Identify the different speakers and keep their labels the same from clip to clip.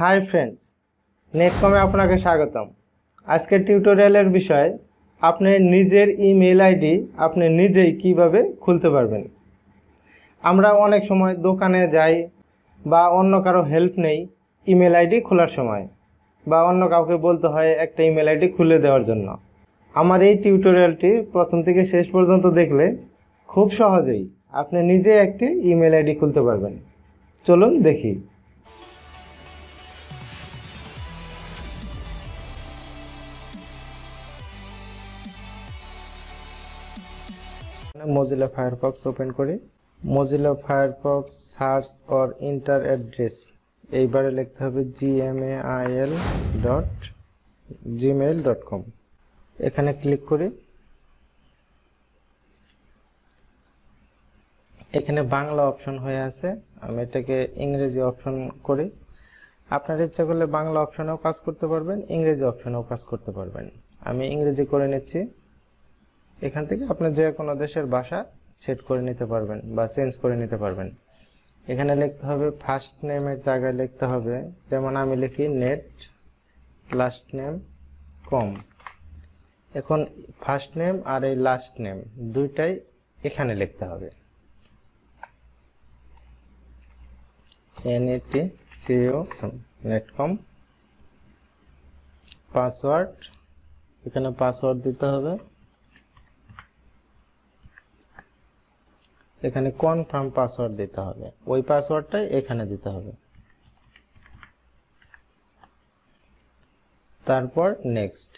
Speaker 1: hi friends নেটকমে আপনাকে স্বাগতম আজকের টিউটোরিয়ালের বিষয়ে আপনি নিজের ইমেল আইডি আপনি নিজেই কিভাবে খুলতে পারবেন আমরা অনেক সময় দোকানে যাই বা অন্য কারো হেল্প নেই ইমেল আইডি খোলার সময় বা অন্য কাউকে বলতে হয় একটা ইমেল আইডি খুলে দেওয়ার জন্য আমার এই টিউটোরিয়ালটি প্রথম থেকে শেষ পর্যন্ত দেখলে খুব সহজেই আপনি নিজে একটি ইমেল আইডি খুলতে পারবেন চলুন দেখি মজিলা ফায়ারফক্স ওপেন করি Mozilla Firefox search or enter address এইবারে লিখতে হবে G M A I L dot Gmail dot com এখানে ক্লিক করি এখানে বাংলা অপশন হয়ে আছে আমি এটাকে ইংরেজি অপশন করি আপনার ইচ্ছা করলে বাংলা অপশনেও কাজ করতে পারবেন ইংরেজি অপশনেও কাজ করতে পারবেন আমি ইংরেজি করে নিচ্ছি এখান থেকে আপনি যে কোনো দেশের ভাষা সেট করে নিতে পারবেন বা চেঞ্জ করে নিতে পারবেন এখানে লিখতে হবে ফার্স্ট নেমের জায়গায় লিখতে হবে যেমন আমি লিখি নেট লাস্ট নেম কম এখন ফার্স্ট নেম আর এই লাস্ট নেম দুইটাই এখানে লিখতে হবে N A T C O net com password এখানে পাসওয়ার্ড দিতে হবে এখানে কনফার্ম পাসওয়ার্ড দিতে হবে ওই পাসওয়ার্ডটাই এখানে দিতে হবে তারপর নেক্সট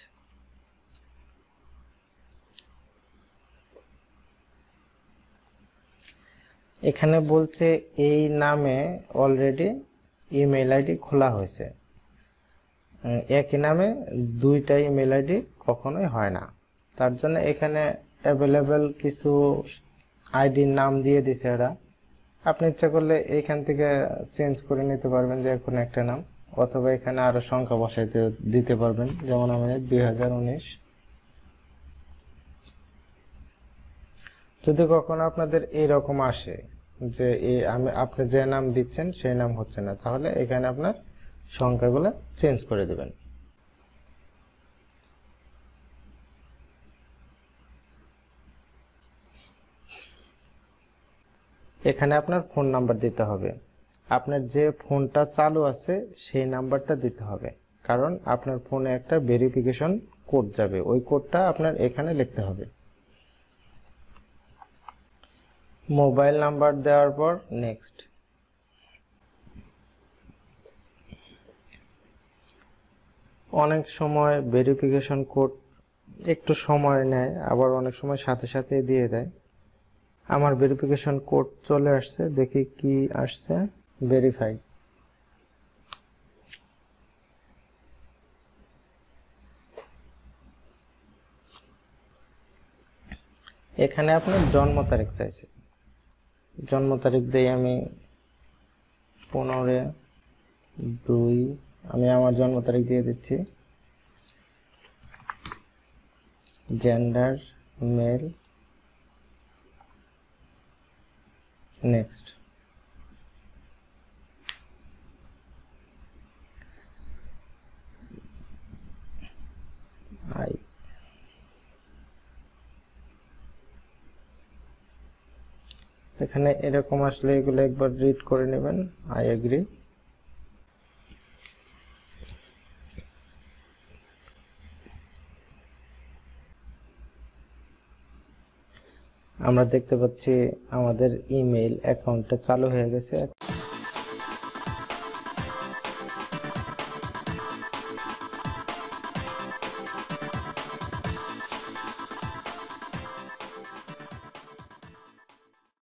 Speaker 1: এখানে বলছে এই নামে অলরেডি ইমেল আইডি খোলা হয়েছে একই নামে দুইটা ইমেল আইডি কখনোই হয় না তার জন্য এখানে অ্যাভেলেবেল কিছু আইডির নাম দিয়ে দিছে এরা আপনি ইচ্ছা করলে এইখান থেকে চেঞ্জ করে নিতে পারবেন যে কোনো একটা নাম অথবা এখানে আরও সংখ্যা বসাইতে দিতে পারবেন যেমন আমাদের দুই যদি কখনো আপনাদের এরকম আসে যে আমি আপনি যে নাম দিচ্ছেন সেই নাম হচ্ছে না তাহলে এখানে আপনার সংখ্যাগুলো চেঞ্জ করে দেবেন এখানে আপনার ফোন নাম্বার দিতে হবে আপনার যে ফোনটা চালু আছে সেই নাম্বারটা দিতে হবে কারণ আপনার ফোনে একটা ভেরিফিকেশন কোড যাবে ওই কোডটা আপনার এখানে লিখতে হবে মোবাইল নাম্বার দেওয়ার পর নেক্সট অনেক সময় ভেরিফিকেশন কোড একটু সময় নেয় আবার অনেক সময় সাথে সাথে দিয়ে দেয় আমার ভেরিফিকেশন কোড চলে আসছে দেখি কি আসছে ভেরিফাই এখানে আপনার জন্ম তারিখ চাইছে জন্ম তারিখ দিয়ে আমি পনেরো দুই আমি আমার জন্ম তারিখ দিয়ে দিচ্ছি জেন্ডার মেল নেক্সট আই এখানে এরকম আসলে এগুলো একবার রিড করে নেবেন আই এগ্রি আমরা দেখতে পাচ্ছি আমাদের ইমেইল অ্যাকাউন্টটা চালু হয়ে গেছে